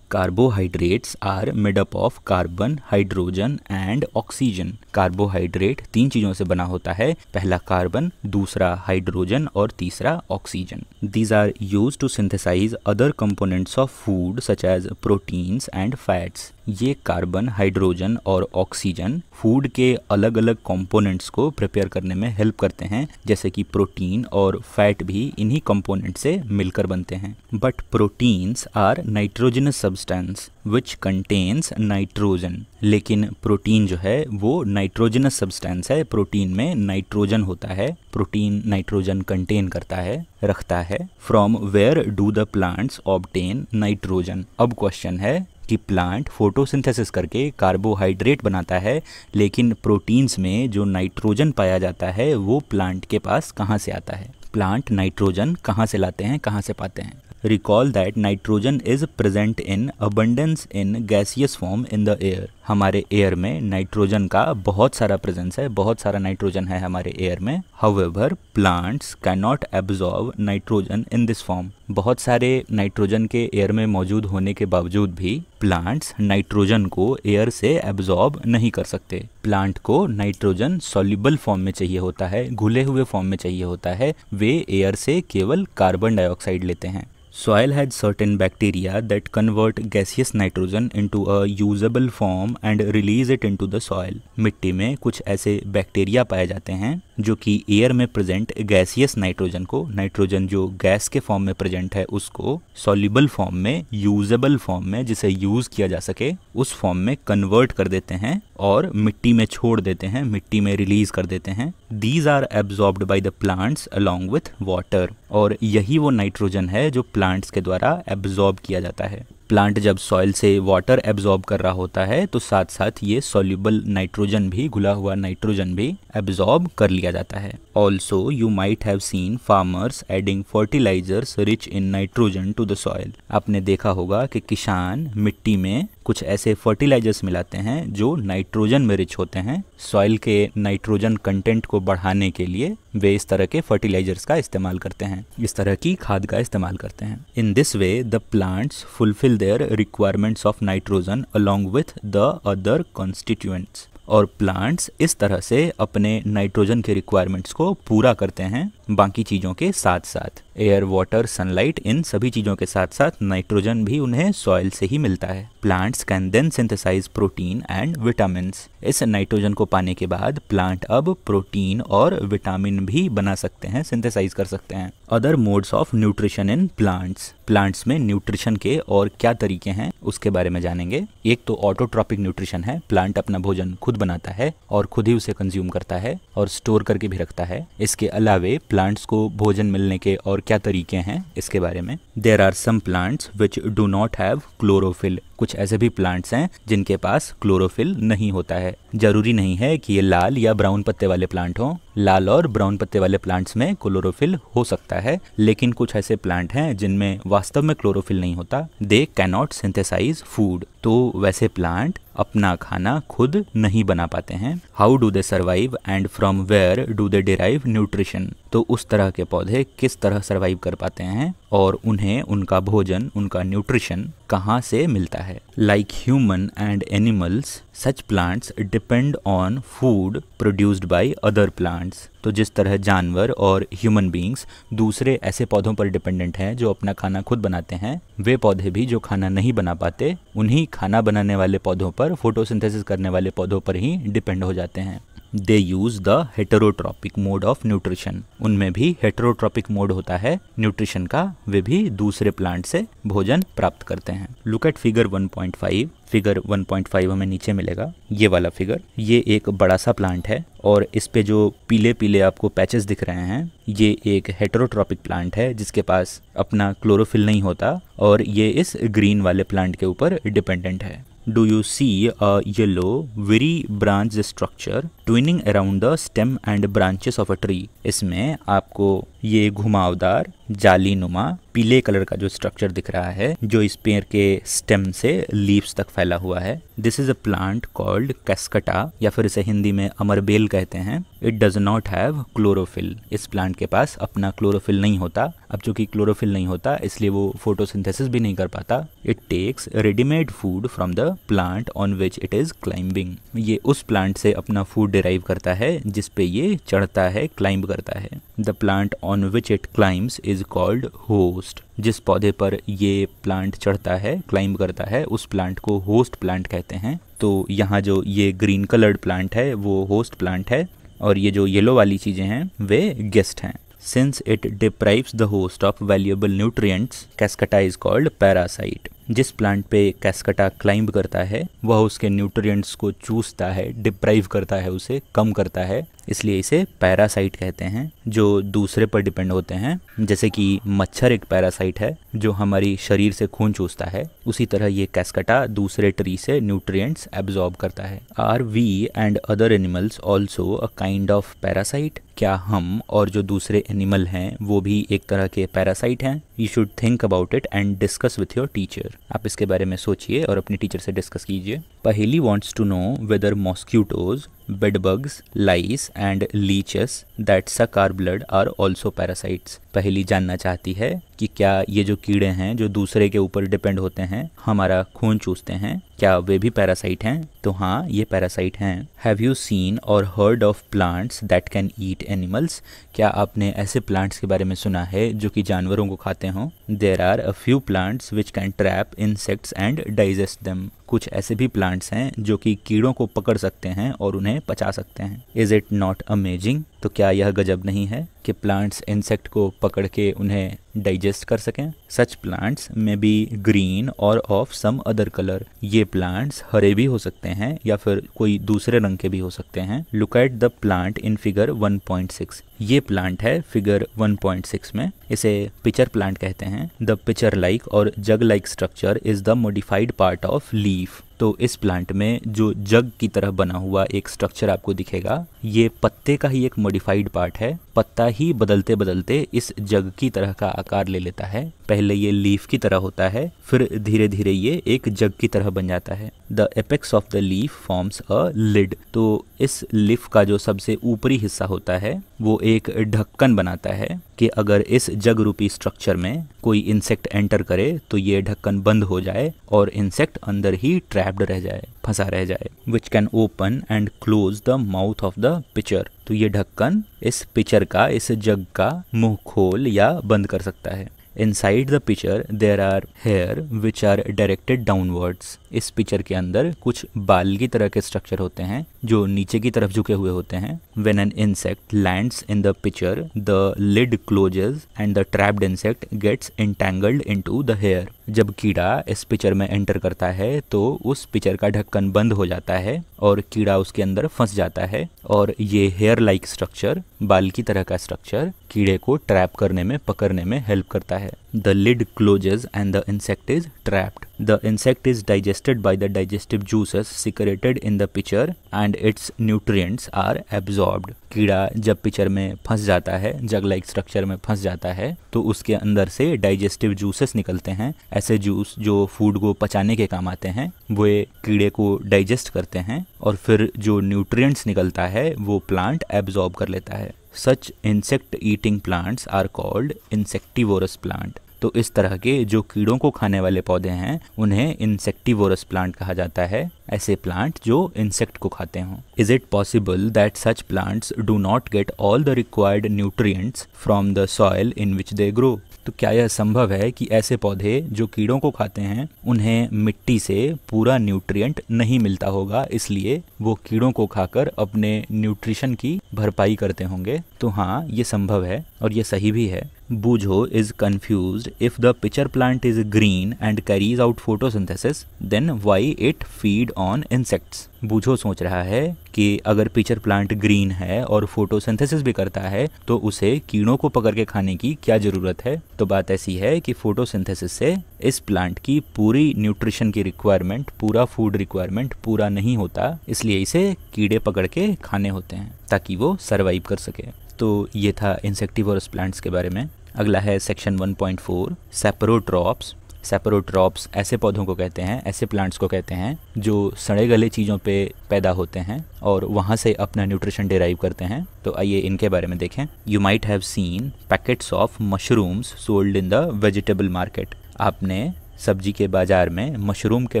carbohydrates are up of carbon hydrogen and oxygen carbohydrate तीन चीजों से बना होता है पहला कार्बन दूसरा हाइड्रोजन और तीसरा oxygen these are use to synthesise other components of food such as proteins and fats ये कार्बन हाइड्रोजन और ऑक्सीजन फूड के अलग अलग कंपोनेंट्स को प्रिपेयर करने में हेल्प करते हैं जैसे कि प्रोटीन और फैट भी इन्हीं कंपोनेंट से मिलकर बनते हैं but proteins are nitrogenous substance which contains nitrogen लेकिन प्रोटीन जो है वो नाइट्रोजनस सब्सटेंस है प्रोटीन में नाइट्रोजन होता है प्रोटीन नाइट्रोजन कंटेन करता है रखता है from where do the plants obtain nitrogen अब क्वेश्चन है कि प्लांट फोटोसिंथेसिस करके कार्बोहाइड्रेट बनाता है लेकिन प्रोटीन्स में जो नाइट्रोजन पाया जाता है वो प्लांट के पास कहाँ से आता है प्लांट नाइट्रोजन कहाँ से लाते हैं कहाँ से पाते हैं recall that nitrogen is present in abundance in gaseous form in the air हमारे एयर में नाइट्रोजन का बहुत सारा प्रेजेंस है बहुत सारा नाइट्रोजन है हमारे एयर में ever plants can cannot absorb nitrogen in this form बहुत सारे नाइट्रोजन के एयर में मौजूद होने के बावजूद भी प्लांट्स नाइट्रोजन को एयर से एब्जॉर्ब नहीं कर सकते प्लांट को नाइट्रोजन सॉल्युबल फॉर्म में चाहिए होता है घुले हुए फॉर्म में चाहिए होता है वे एयर से केवल कार्बन डाइऑक्साइड लेते हैं Soil had certain bacteria that convert gaseous nitrogen into a usable form and release it into the soil. मिट्टी में कुछ ऐसे बैक्टीरिया पाए जाते हैं जो कि एयर में प्रेजेंट गैसियस नाइट्रोजन को नाइट्रोजन जो गैस के फॉर्म में प्रेजेंट है उसको सॉल्यूबल फॉर्म में यूजेबल फॉर्म में जिसे यूज़ किया जा सके उस फॉर्म में कन्वर्ट कर देते हैं और मिट्टी में छोड़ देते हैं मिट्टी में रिलीज कर देते हैं these are absorbed by the plants along with water और यही वो नाइट्रोजन है जो प्लांट्स के द्वारा एब्जॉर्ब किया जाता है प्लांट जब सॉइल से वाटर एब्जॉर्ब कर रहा होता है तो साथ साथ ये सोल्यूबल नाइट्रोजन भी घुला हुआ नाइट्रोजन भी एब्जॉर्ब कर लिया जाता है also you might have seen farmers adding fertilisers rich in nitrogen to the soil आपने देखा होगा कि किसान मिट्टी में कुछ ऐसे फर्टिलाइजर्स मिलाते हैं जो नाइट्रोजन में रिच होते हैं सॉइल के नाइट्रोजन कंटेंट को बढ़ाने के लिए वे इस तरह के फर्टिलाइजर्स का इस्तेमाल करते हैं इस तरह की खाद का इस्तेमाल करते हैं in this way the plants fulfil their requirements of nitrogen along with the other constituents और प्लांट्स इस तरह से अपने नाइट्रोजन के रिक्वायरमेंट्स को पूरा करते हैं बाकी चीज़ों के साथ साथ एयर वाटर सनलाइट इन सभी चीज़ों के साथ साथ नाइट्रोजन भी उन्हें सॉइल से ही मिलता है plants can then synthesise protein and vitamin इस नाइट्रोजन को पाने के बाद प्लांट अब प्रोटीन और विटामिन भी बना सकते हैं सिंथेसाइज कर सकते हैं other modes of nutrition in plants plants में न्यूट्रिशन के और क्या तरीके हैं उसके बारे में जानेंगे एक तो ऑटोट्रॉपिक न्यूट्रिशन है प्लांट अपना भोजन खुद बनाता है और खुद ही उसे कंज्यूम करता है और स्टोर करके भी रखता है इसके अलावे प्लांट्स को भोजन मिलने के और क्या तरीके हैं इसके बारे में there are some plants which do not have chlorophyll कुछ ऐसे भी प्लांट्स हैं जिनके पास क्लोरोफिल नहीं होता है जरूरी नहीं है कि ये लाल या ब्राउन पत्ते वाले प्लांट हों लाल और ब्राउन पत्ते वाले प्लांट्स में क्लोरोफिल हो सकता है लेकिन कुछ ऐसे प्लांट हैं जिनमें वास्तव में क्लोरोफिल नहीं होता दे कैनॉट सिंथेसाइज फूड तो वैसे प्लांट अपना खाना खुद नहीं बना पाते हैं how do they survive and from where do they derive nutrition तो उस तरह के पौधे किस तरह सर्वाइव कर पाते हैं और उन्हें उनका भोजन उनका न्यूट्रिशन कहाँ से मिलता है है like human and animals such plants depend on food produced by other plants तो जिस तरह जानवर और ह्यूमन बींग्स दूसरे ऐसे पौधों पर डिपेंडेंट हैं जो अपना खाना खुद बनाते हैं वे पौधे भी जो खाना नहीं बना पाते उन्हीं खाना बनाने वाले पौधों पर फोटोसिंथेसिस करने वाले पौधों पर ही डिपेंड हो जाते हैं they use the heterotrophic mode of nutrition उनमें भी हेटरोट्रॉपिक मोड होता है न्यूट्रिशन का वे भी दूसरे प्लांट से भोजन प्राप्त करते हैं लुक एट फिगर 1.5 फिगर 1.5 हमें नीचे मिलेगा ये वाला फिगर ये एक बड़ा सा प्लांट है और इस पे जो पीले पीले आपको पैचेस दिख रहे हैं ये एक हेटरोट्रॉपिक प्लांट है जिसके पास अपना क्लोरोफिल नहीं होता और ये इस ग्रीन वाले प्लांट के ऊपर डिपेंडेंट है do you see a yellow very branch structure twining around the stem and branches of a tree isme aapko ये घुमावदार जाली नुमा पीले कलर का जो स्ट्रक्चर दिख रहा है जो इस पेड़ के स्टेम से लीव्स तक फैला हुआ है this is a plant called cuscuta या फिर इसे हिंदी में अमरबेल कहते हैं it does not have chlorophyll इस प्लांट के पास अपना क्लोरोफिल नहीं होता अब चूंकि क्लोरोफिल नहीं होता इसलिए वो फोटोसिंथेसिस भी नहीं कर पाता it takes readymade food from the plant on which it is climbing ये उस प्लांट से अपना फूड डिराइव करता है जिसपे ये चढ़ता है क्लाइंब करता है the plant on on which it climbs is called host जिस पौधे पर ये प्लांट चढ़ता है क्लाइंब करता है उस प्लांट को होस्ट प्लांट कहते हैं तो यहाँ जो ये ग्रीन कलर्ड प्लांट है वो होस्ट प्लांट है और ये जो येलो वाली चीज़ें हैं वे गेस्ट हैं since it deprives the host of valuable nutrients. Cascata is called parasite. जिस प्लांट पे कैस्कटा क्लाइंब करता है वह उसके न्यूट्रिएंट्स को चूसता है डिप्राइव करता है उसे कम करता है इसलिए इसे पैरासाइट कहते हैं जो दूसरे पर डिपेंड होते हैं जैसे कि मच्छर एक पैरासाइट है जो हमारी शरीर से खून चूसता है उसी तरह ये कैस्कटा दूसरे ट्री से न्यूट्रिएंट्स एब्जॉर्ब करता है are we and other animals also a kind of parasite क्या हम और जो दूसरे एनिमल हैं वो भी एक तरह के पैरासाइट हैं you should think about it and discuss with your teacher आप इसके बारे में सोचिए और अपने टीचर से डिस्कस कीजिए Paheli wants to know whether mosquitoes bedbugs, lice and leeches that suck our blood are also parasites Paheli जानना चाहती है कि क्या ये जो कीड़े हैं जो दूसरे के ऊपर डिपेंड होते हैं हमारा खून चूसते हैं क्या वे भी पैरासाइट हैं तो हाँ ये पैरासाइट हैं have you seen or heard of plants that can eat animals क्या आपने ऐसे प्लांट्स के बारे में सुना है जो कि जानवरों को खाते हों there are a few plants which can trap insects and digest them कुछ ऐसे भी प्लांट्स हैं जो कि कीड़ों को पकड़ सकते हैं और उन्हें पचा सकते हैं इज इट नॉट अमेजिंग तो क्या यह गजब नहीं है कि प्लांट्स इंसेक्ट को पकड़ के उन्हें डाइजेस्ट कर सकें such plants may be green or of some other colour ये प्लांट्स हरे भी हो सकते हैं या फिर कोई दूसरे रंग के भी हो सकते हैं look at the plant in figure 1.6 ये प्लांट है फिगर 1.6 में इसे पिचर प्लांट कहते हैं हैं the pitcher like or jug like structure is the modified part of leaf तो इस प्लांट में जो जग की तरह बना हुआ एक स्ट्रक्चर आपको दिखेगा ये पत्ते का ही एक मॉडिफाइड पार्ट है पत्ता ही बदलते बदलते इस जग की तरह का आकार ले लेता है पहले ये लीफ की तरह होता है फिर धीरे धीरे ये एक जग की तरह बन जाता है the apex of the leaf forms a lid तो इस लीफ का जो सबसे ऊपरी हिस्सा होता है वो एक ढक्कन बनाता है कि अगर इस जग रूपी स्ट्रक्चर में कोई इंसेक्ट एंटर करे तो ये ढक्कन बंद हो जाए और इंसेक्ट अंदर ही ट्रैप ट्रैप्ड रह जाए फंसा रह जाए which can open and close the mouth of the pitcher तो ये ढक्कन इस पिक्चर का इस जग का मुंह खोल या बंद कर सकता है inside the pitcher there are hair which are directed downwards इस पिक्चर के अंदर कुछ बाल की तरह के स्ट्रक्चर होते हैं जो नीचे की तरफ झुके हुए होते हैं when an insect land in the pitcher the lid closes and the trapped insect gets entangled into the hair जब कीड़ा इस पिक्चर में एंटर करता है तो उस पिक्चर का ढक्कन बंद हो जाता है और कीड़ा उसके अंदर फंस जाता है और ये हेयर लाइक स्ट्रक्चर बाल की तरह का स्ट्रक्चर कीड़े को ट्रैप करने में पकड़ने में हेल्प करता है the lid closes and the insect is trapped. The insect is digested by the digestive juices secreted in the pitcher and its nutrients are absorbed. कीड़ा जब पिचर में फंस जाता है जग लाइक स्ट्रक्चर में फंस जाता है तो उसके अंदर से डाइजेस्टिव जूसेस निकलते हैं ऐसे जूस जो फूड को पचाने के काम आते हैं वे कीड़े को डाइजेस्ट करते हैं और फिर जो न्यूट्रिएंट्स निकलता है वो प्लांट एब्जॉर्ब कर लेता है such insect eating plants are called insectivorous plant तो इस तरह के जो कीड़ों को खाने वाले पौधे हैं उन्हें इंसेक्टिवोरस प्लांट कहा जाता है ऐसे प्लांट जो इंसेक्ट को खाते हों is it possible that such plants do not get all the required nutrients from the soil in which they grow तो क्या यह संभव है कि ऐसे पौधे जो कीड़ों को खाते हैं उन्हें मिट्टी से पूरा न्यूट्रिएंट नहीं मिलता होगा इसलिए वो कीड़ों को खाकर अपने न्यूट्रिशन की भरपाई करते होंगे तो हाँ ये संभव है और ये सही भी है Bujo is confused if the pitcher plant is green and carries out photosynthesis, then why it feed on insects Boojho सोच रहा है कि अगर पिचर प्लांट ग्रीन है और फोटोसिंथेसिस भी करता है तो उसे कीड़ों को पकड़ के खाने की क्या ज़रूरत है तो बात ऐसी है कि फोटोसिंथेसिस से इस प्लांट की पूरी न्यूट्रिशन की रिक्वायरमेंट पूरा फूड रिक्वायरमेंट पूरा नहीं होता इसलिए इसे कीड़े पकड़ के खाने होते हैं ताकि वो सर्वाइव कर सके तो ये था इंसेक्टिवरस प्लांट्स के बारे में अगला है section 1.4 point four saprotrophs saprotrophs ऐसे पौधों को कहते हैं ऐसे प्लांट्स को कहते हैं जो सड़े गले चीज़ों पे पैदा होते हैं और वहाँ से अपना न्यूट्रिशन डिराइव करते हैं तो आइए इनके बारे में देखें you might have seen packets of mushrooms sold in the vegetable market आपने सब्जी के बाज़ार में मशरूम के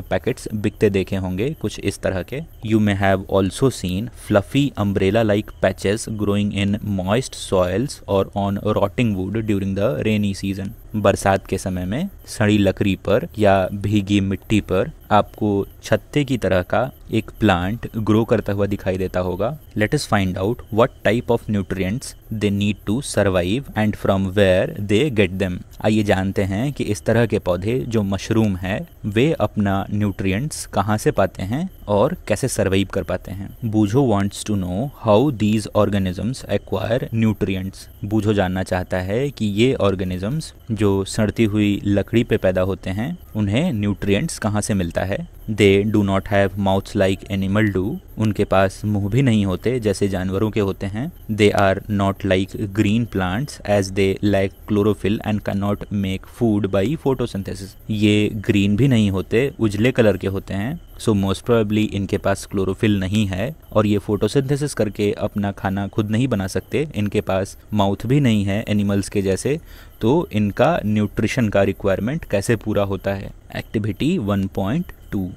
पैकेट्स बिकते देखे होंगे कुछ इस तरह के you may have also seen fluffy umbrella like patches growing in moist soils or on rotting wood during the rainy season बरसात के समय में सड़ी लकड़ी पर या भीगी मिट्टी पर आपको छत्ते की तरह का एक प्लांट ग्रो करता हुआ दिखाई देता होगा let us find out what type of nutrients they need to survive and from where they get them आइए जानते हैं कि इस तरह के पौधे जो मशरूम है वे अपना न्यूट्रिएंट्स कहाँ से पाते हैं और कैसे सर्वाइव कर पाते हैं Boojho wants to know how these organisms acquire nutrients Boojho जानना चाहता है कि ये ऑर्गेनिजम्स जो सड़ती हुई लकड़ी पे पैदा होते हैं उन्हें न्यूट्रिएंट्स कहाँ से मिलता है they do not have mouth like animal do उनके पास मुंह भी नहीं होते जैसे जानवरों के होते हैं they are not like green plants as they lack chlorophyll and can not make food by photosynthesis ये ग्रीन भी नहीं होते उजले कलर के होते हैं सो मोस्ट प्रोबेबली इनके पास क्लोरोफिल नहीं है और ये फोटोसिंथेसिस करके अपना खाना खुद नहीं बना सकते इनके पास माउथ भी नहीं है एनिमल्स के जैसे तो इनका न्यूट्रिशन का रिक्वायरमेंट कैसे पूरा होता है activity one point two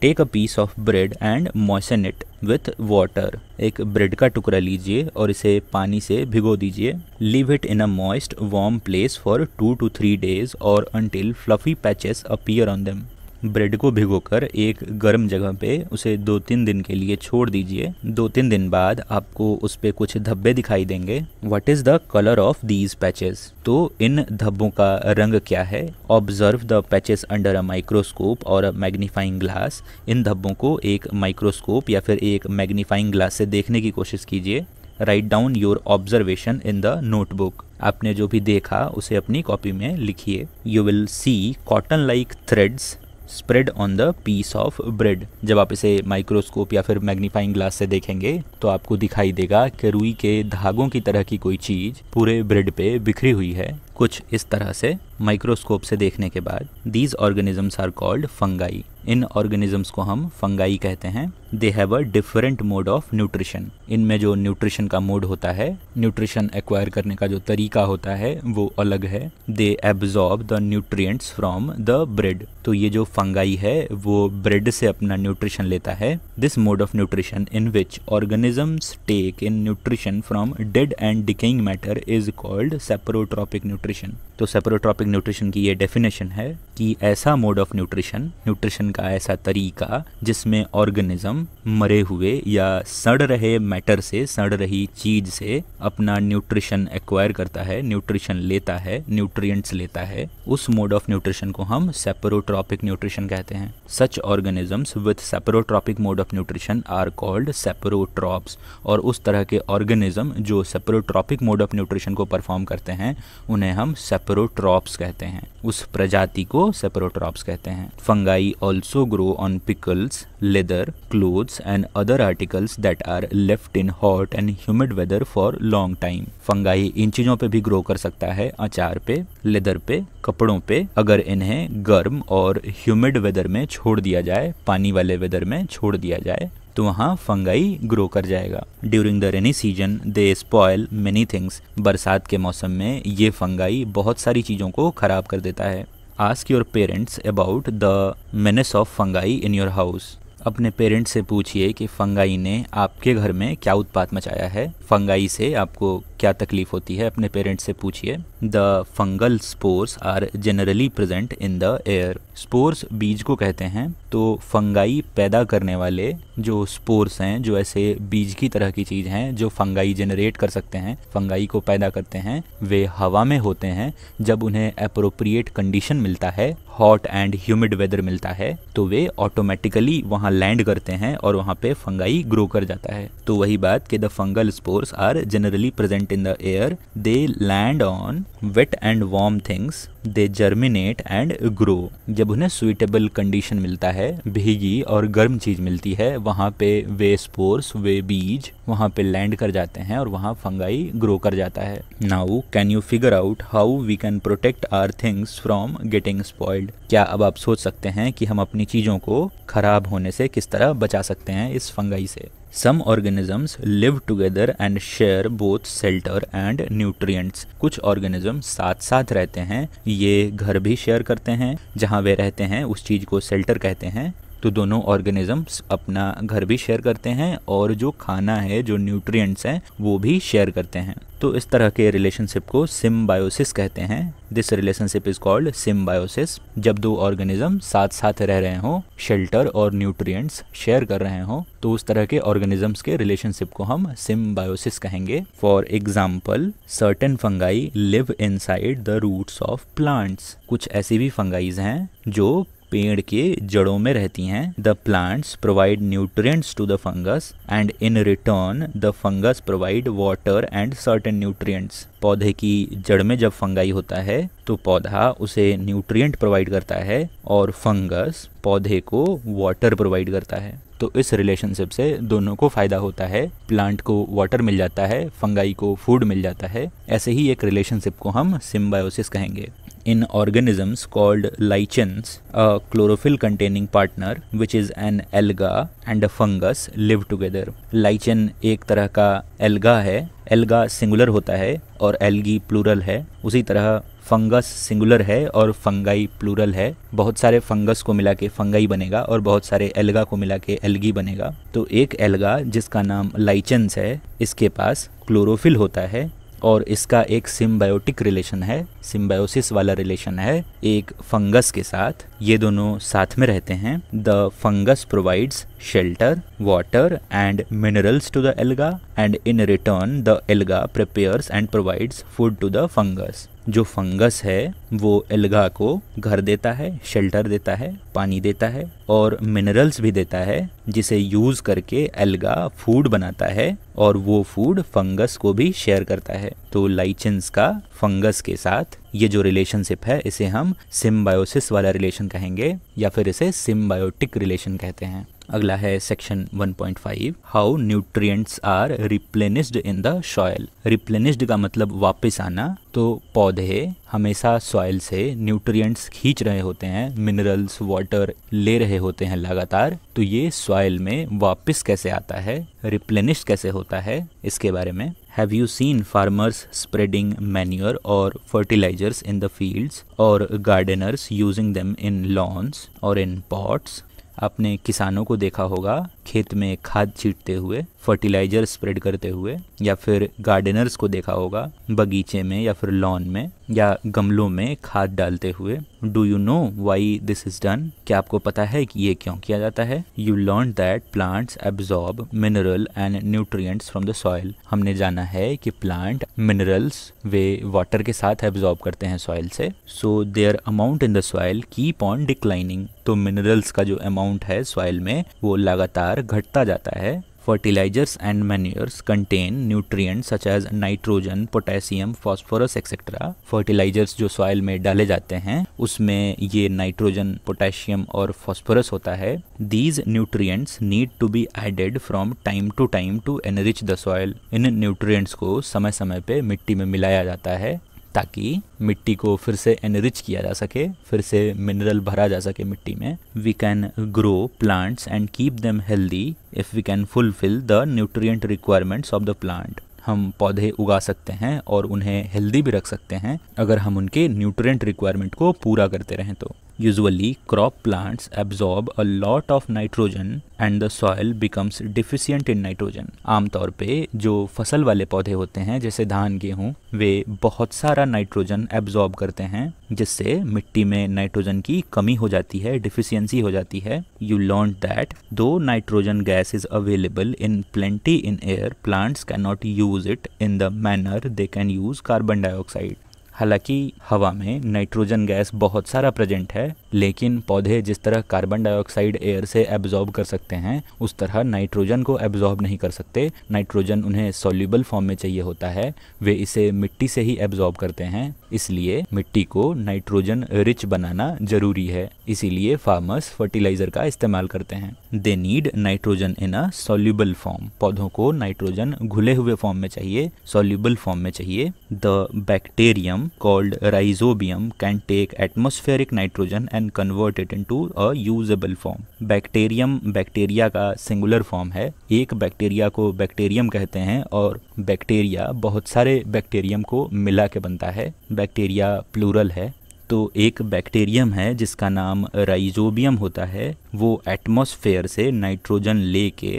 take a piece of bread and moisten it with water एक ब्रेड का टुकड़ा लीजिए और इसे पानी से भिगो दीजिए leave it in a moist warm place for two to three days or until fluffy patches appear on them bread को भिगोकर एक गर्म जगह पे उसे दो तीन दिन के लिए छोड़ दीजिए दो तीन दिन बाद आपको उस पर कुछ धब्बे दिखाई देंगे what is the colour of these patches तो इन धब्बों का रंग क्या है observe the patches under a microscope or a magnifying glass in धब्बों को एक माइक्रोस्कोप या फिर एक मैग्नीफाइंग ग्लास से देखने की कोशिश कीजिए write down your observation in the notebook आपने जो भी देखा उसे अपनी कॉपी में लिखिए you will see cotton like threads spread on the piece of bread जब आप इसे माइक्रोस्कोप या फिर मैग्नीफाइंग ग्लास से देखेंगे तो आपको दिखाई देगा कि रुई के धागों की तरह की कोई चीज पूरे ब्रेड पे बिखरी हुई है कुछ इस तरह से माइक्रोस्कोप से देखने के बाद these organisms are called fungi इन ऑर्गेनिजम्स को हम फंगाई कहते हैं they have a different mode of nutrition इनमें जो न्यूट्रिशन का मोड होता है न्यूट्रिशन एक्वायर करने का जो तरीका होता है वो अलग है they absorb the nutrients from the bread तो ये जो फंगाई है वो ब्रेड से अपना न्यूट्रिशन लेता है this mode of nutrition in which organisms take in nutrition from dead and decaying matter is called saprotrophic nutrition तो सेपरोट्रॉपिक न्यूट्रिशन की ये डेफिनेशन है कि ऐसा मोड ऑफ न्यूट्रिशन न्यूट्रिशन का ऐसा तरीका जिसमें ऑर्गेनिज्म मरे हुए या सड़ रहे मैटर से सड़ रही चीज से अपना न्यूट्रिशन एक्वायर करता है न्यूट्रिशन लेता है न्यूट्रिएंट्स लेता है उस मोड ऑफ न्यूट्रिशन को हम सेपरोट्रॉपिक न्यूट्रिशन कहते हैं such organisms with saprotrophic mode of nutrition are called saprotrophs और उस तरह के ऑर्गेनिज्म जो सेपरोट्रॉपिक मोड ऑफ न्यूट्रिशन को परफॉर्म करते हैं उन्हें हम सेपरोट्रॉप्स कहते हैं उस प्रजाति को को सेपरोट्रॉप्स कहते हैं fungi also grow on pickles leather clothes and other articles that are left in hot and humid weather for long time fungi इन चीजों पे भी ग्रो कर सकता है अचार पे लेदर पे कपड़ों पे अगर इन्हें गर्म और ह्यूमिड वेदर में छोड़ दिया जाए पानी वाले वेदर में छोड़ दिया जाए तो वहाँ फंगाई ग्रो कर जाएगा during the rainy season they spoil many things बरसात के मौसम में ये फंगाई बहुत सारी चीज़ों को ख़राब कर देता है ask your parents about the menace of fungi in your house अपने पेरेंट्स से पूछिए कि फंगाई ने आपके घर में क्या उत्पात मचाया है फंगाई से आपको क्या तकलीफ होती है अपने पेरेंट्स से पूछिए the fungal spores are generally present in the air spores बीज को कहते हैं तो फंगाई पैदा करने वाले जो स्पोर्स हैं जो ऐसे बीज की तरह की चीज़ हैं जो फंगाई जनरेट कर सकते हैं फंगाई को पैदा करते हैं वे हवा में होते हैं जब उन्हें अप्रोप्रिएट कंडीशन मिलता है हॉट एंड ह्यूमिड वेदर मिलता है तो वे ऑटोमेटिकली वहाँ लैंड करते हैं और वहाँ पे फंगाई ग्रो कर जाता है तो वही बात कि the fungal spores are generally present in the air they land on wet and warm things they germinate and grow जब उन्हें सुइटेबल कंडीशन मिलता है भीगी और गर्म चीज़ मिलती है वहाँ पे वे स्पोर्स वे बीज वहाँ पे लैंड कर जाते हैं और वहाँ फंगाई ग्रो कर जाता है now can you figure out how we can protect our things from getting spoiled क्या अब आप सोच सकते हैं कि हम अपनी चीज़ों को खराब होने से किस तरह बचा सकते हैं इस फंगाई से some organisms live together and share both shelter and nutrients कुछ ऑर्गेनिज्म साथ साथ रहते हैं ये घर भी शेयर करते हैं जहाँ वे रहते हैं उस चीज़ को सेल्टर कहते हैं तो दोनों ऑर्गेनिजम्स अपना घर भी शेयर करते हैं और जो खाना है जो न्यूट्रिएंट्स हैं वो भी शेयर करते हैं तो इस तरह के रिलेशनशिप को सिम्बायोसिस कहते हैं this relationship is called symbiosis जब दो ऑर्गेनिज्म साथ साथ रह रहे हों शेल्टर और न्यूट्रिएंट्स शेयर कर रहे हों तो उस तरह के ऑर्गेनिजम्स के रिलेशनशिप को हम सिम्बायोसिस कहेंगे for example certain fungi live side the roots of plants कुछ ऐसी भी फंगाइज हैं जो पेड़ के जड़ों में रहती हैं the plants provide nutrients to the fungus and in return the fungus provide water and certain nutrients पौधे की जड़ में जब फंगाई होता है तो पौधा उसे न्यूट्रिएंट प्रोवाइड करता है और फंगस पौधे को वाटर प्रोवाइड करता है तो इस रिलेशनशिप से दोनों को फ़ायदा होता है प्लांट को वाटर मिल जाता है फंगाई को फूड मिल जाता है ऐसे ही एक रिलेशनशिप को हम सिम्बायोसिस कहेंगे in organisms called lichens a chlorophyll containing partner which is an alga and a fungus live together lichen एक तरह का एल्गा है एल्गा सिंगुलर होता है और एल्गी प्लूरल है उसी तरह फंगस सिंगुलर है और फंगाई प्लूरल है बहुत सारे फंगस को मिला के फंगाई बनेगा और बहुत सारे एल्गा को मिला के एल्गी बनेगा तो एक एल्गा जिसका नाम लाइचेंस है इसके पास क्लोरोफिल होता है और इसका एक सिम्बायोटिक रिलेशन है सिम्बायोसिस वाला रिलेशन है एक फंगस के साथ ये दोनों साथ में रहते हैं the fungus provides shelter water and minerals to the alga and in return the alga prepares and provides food to the fungus जो फंगस है वो एल्गा को घर देता है शेल्टर देता है पानी देता है और मिनरल्स भी देता है जिसे यूज करके एल्गा फूड बनाता है और वो फूड फंगस को भी शेयर करता है तो लाइचेंस का फंगस के साथ ये जो रिलेशनशिप है इसे हम सिम्बायोसिस वाला रिलेशन कहेंगे या फिर इसे सिम्बायोटिक रिलेशन कहते हैं अगला है section 1.5 how nutrients are replenished in the soil replenished का मतलब वापस आना तो पौधे हमेशा सॉइल से न्यूट्रिएंट्स खींच रहे होते हैं मिनरल्स वाटर ले रहे होते हैं लगातार तो ये सॉइल में वापस कैसे आता है रिप्लेनिश कैसे होता है इसके बारे में have you seen farmers spreading manure or fertilisers in the fields or gardeners using them in lawns or in pots आपने किसानों को देखा होगा खेत में खाद छींटते हुए फर्टिलाइजर स्प्रेड करते हुए या फिर गार्डनर्स को देखा होगा बगीचे में या फिर लॉन में या गमलों में खाद डालते हुए do you know why this is done क्या आपको पता है कि ये क्यों किया जाता है you learn that plants absorb mineral and nutrients from the soil हमने जाना है कि प्लांट मिनरल्स वे वाटर के साथ एब्जॉर्ब करते हैं सॉइल से so their amount in the soil keep on declining तो मिनरल्स का जो अमाउंट है सॉइल में वो लगातार आर घटता जाता है fertilisers and manures contain nutrients such as nitrogen potassium phosphorus etcetera fertilisers जो सॉइल में डाले जाते हैं उसमें ये नाइट्रोजन पोटेशियम और फॉस्फोरस होता है these nutrients need to be added from time to time to enrich the soil इन न्यूट्रिएंट्स को समय समय पे मिट्टी में मिलाया जाता है ताकि मिट्टी को फिर से एनरिच किया जा सके फिर से मिनरल भरा जा सके मिट्टी में we can grow plants and keep them healthy if we can fulfil the nutrient requirements of the plant हम पौधे उगा सकते हैं और उन्हें हेल्दी भी रख सकते हैं अगर हम उनके न्यूट्रिएंट रिक्वायरमेंट को पूरा करते रहें तो Usually, crop plants absorb a lot of nitrogen and the soil becomes deficient in nitrogen आमतौर पे जो फसल वाले पौधे होते हैं जैसे धान गेहूँ वे बहुत सारा नाइट्रोजन एब्जॉर्ब करते हैं जिससे मिट्टी में नाइट्रोजन की कमी हो जाती है डिफिशियंसी हो जाती है you learn that though nitrogen gas is available in plenty in air plants can not use it in the manner they can use carbon dioxide हालांकि हवा में नाइट्रोजन गैस बहुत सारा प्रेजेंट है लेकिन पौधे जिस तरह कार्बन डाइऑक्साइड एयर से एब्जॉर्ब कर सकते हैं उस तरह नाइट्रोजन को एब्जॉर्ब नहीं कर सकते नाइट्रोजन उन्हें सोल्यूबल फॉर्म में चाहिए होता है वे इसे मिट्टी से ही एब्जॉर्ब करते हैं इसलिए मिट्टी को नाइट्रोजन रिच बनाना जरूरी है इसीलिए फार्मर्स फर्टिलाइजर का इस्तेमाल करते हैं they need nitrogen in a soluble form पौधों को नाइट्रोजन घुले हुए फॉर्म में चाहिए सोल्यूबल फॉर्म में चाहिए the bacterium called rhizobium can take atmospheric nitrogen and convert it to a usable form bacterium bacteria का सिंगुलर फॉर्म है एक बैक्टीरिया को बैक्टेरियम कहते हैं और बैक्टीरिया बहुत सारे बैक्टेरियम को मिला के बनता है बैक्टीरिया प्लूरल है तो एक बैक्टीरियम है जिसका नाम राइजोबियम होता है वो एटमॉस्फेयर से नाइट्रोजन ले के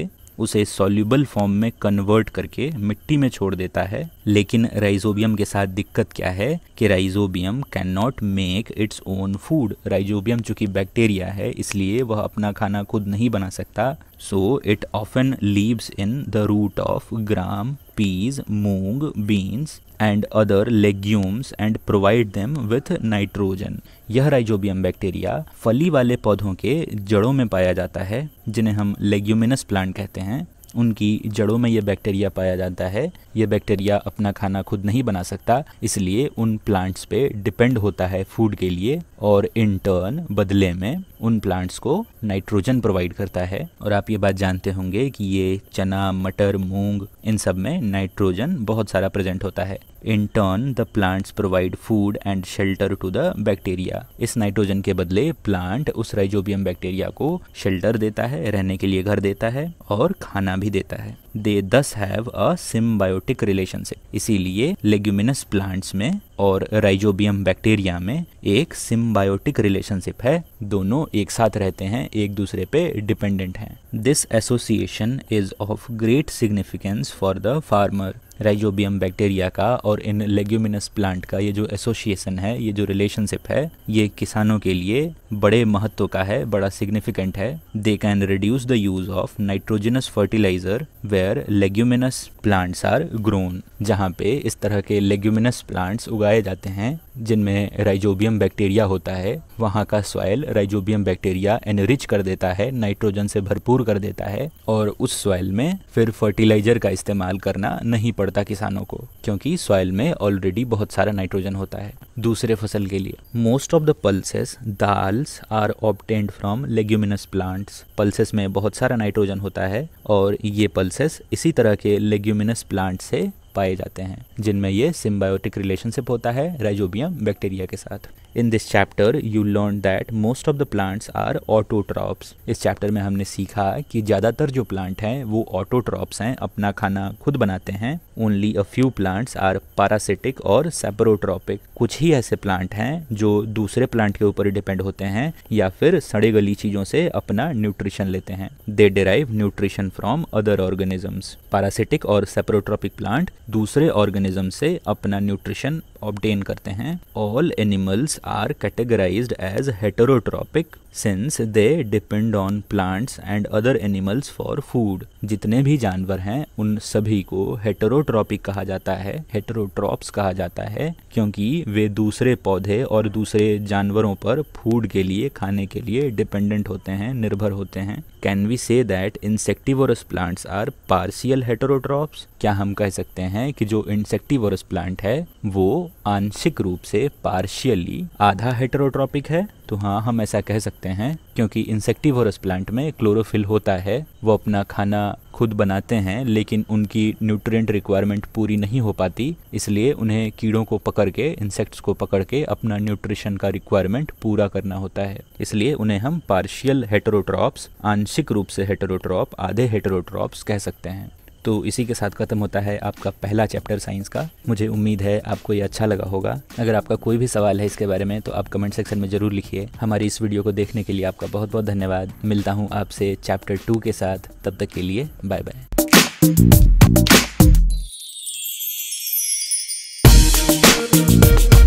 उसे सॉल्यूबल फॉर्म में कन्वर्ट करके मिट्टी में छोड़ देता है लेकिन राइजोबियम के साथ दिक्कत क्या है कि rhizobium can not make its own food rhizobium चूंकि बैक्टीरिया है इसलिए वह अपना खाना खुद नहीं बना सकता so it often lives in the root of gram peas moong beans and other legumes and provide them with nitrogen यह राइजोबियम बैक्टीरिया फली वाले पौधों के जड़ों में पाया जाता है जिन्हें हम लेग्यूमिनस प्लांट कहते हैं उनकी जड़ों में यह बैक्टीरिया पाया जाता है ये बैक्टीरिया अपना खाना खुद नहीं बना सकता इसलिए उन प्लांट्स पे डिपेंड होता है फूड के लिए और इन टर्न बदले में उन प्लांट्स को नाइट्रोजन प्रोवाइड करता है और आप ये बात जानते होंगे कि ये चना मटर मूंग इन सब में नाइट्रोजन बहुत सारा प्रेजेंट होता है in turn the plants provide food and shelter to the bacteria इस नाइट्रोजन के बदले प्लांट उस राइजोबियम बैक्टीरिया को शेल्टर देता है रहने के लिए घर देता है और खाना भी देता है they thus have a symbiotic relationship इसीलिए लेग्यूमिनस प्लांट्स में और राइजोबियम बैक्टीरिया में एक सिम्बायोटिक रिलेशनशिप है दोनों एक साथ रहते हैं एक दूसरे पे डिपेंडेंट हैं this association is of great significance for the farmer rhizobium bacteria का और इन लेग्यूमिनस प्लांट का ये जो एसोसिएशन है ये जो रिलेशनशिप है ये किसानों के लिए बड़े महत्व का है बड़ा सिग्निफिकेंट है they can reduce the use of nitrogenous fertiliser where leguminous plants are grown जहाँ पे इस तरह के लेग्यूमिनस प्लांट्स उगाए उगाए जाते हैं जिनमें राइजोबियम बैक्टीरिया होता है वहाँ का सॉयल राइजोबियम बैक्टीरिया एनरिच कर देता है नाइट्रोजन से भरपूर कर देता है और उस सॉयल में फिर फर्टिलाइजर का इस्तेमाल करना नहीं पड़ता किसानों को क्योंकि सॉयल में ऑलरेडी बहुत सारा नाइट्रोजन होता है दूसरे फसल के लिए most of the pulses dals are obtained from leguminous plants pulses में बहुत सारा नाइट्रोजन होता है और ये पल्सेस इसी तरह के लेग्यूमिनस प्लांट से पाए जाते हैं जिनमें ये सिम्बायोटिक रिलेशनशिप होता है राइजोबियम बैक्टीरिया के साथ in this chapter you learn that most of the plants are autotrophs इस चैप्टर में हमने सीखा कि ज़्यादातर जो प्लांट हैं वो ऑटोट्रॉप्स हैं अपना खाना खुद बनाते हैं only a few plants are parasitic और सेपरोट्रॉपिक कुछ ही ऐसे प्लांट हैं जो दूसरे प्लांट के ऊपर डिपेंड होते हैं या फिर सड़े गली चीज़ों से अपना न्यूट्रिशन लेते हैं they derive nutrition from other organisms parasitic और सेपरोट्रॉपिक प्लांट दूसरे ऑर्गेनिज्म से अपना न्यूट्रिशन ऑब्टेन करते हैं all animals are categorized as heterotrophic since they depend on plants and other animals for food. जितने भी जानवर हैं उन सभी को heterotrophic कहा जाता है heterotrophs कहा जाता है क्योंकि वे दूसरे पौधे और दूसरे जानवरों पर फूड के लिए खाने के लिए डिपेंडेंट होते हैं निर्भर होते हैं can we say that insectivorous plants are partial heterotrophs क्या हम कह सकते हैं कि जो इंसेक्टिवरस प्लांट है वो आंशिक रूप से पार्शियली आधा हेटरोट्रॉपिक है तो हाँ हम ऐसा कह सकते हैं क्योंकि इंसेक्टिवरस प्लांट में क्लोरोफिल होता है वो अपना खाना खुद बनाते हैं लेकिन उनकी न्यूट्रिएंट रिक्वायरमेंट पूरी नहीं हो पाती इसलिए उन्हें कीड़ों को पकड़ के इंसेक्ट्स को पकड़ के अपना न्यूट्रिशन का रिक्वायरमेंट पूरा करना होता है इसलिए उन्हें हम पार्शियल हेटरोट्रॉप्स आंशिक रूप से हेटरोट्रॉप आधे हेटरोट्रॉप्स कह सकते हैं तो इसी के साथ ख़त्म होता है आपका पहला चैप्टर साइंस का मुझे उम्मीद है आपको ये अच्छा लगा होगा अगर आपका कोई भी सवाल है इसके बारे में तो आप कमेंट सेक्शन में ज़रूर लिखिए हमारी इस वीडियो को देखने के लिए आपका बहुत बहुत धन्यवाद मिलता हूँ आपसे चैप्टर टू के साथ तब तक के लिए बाय बाय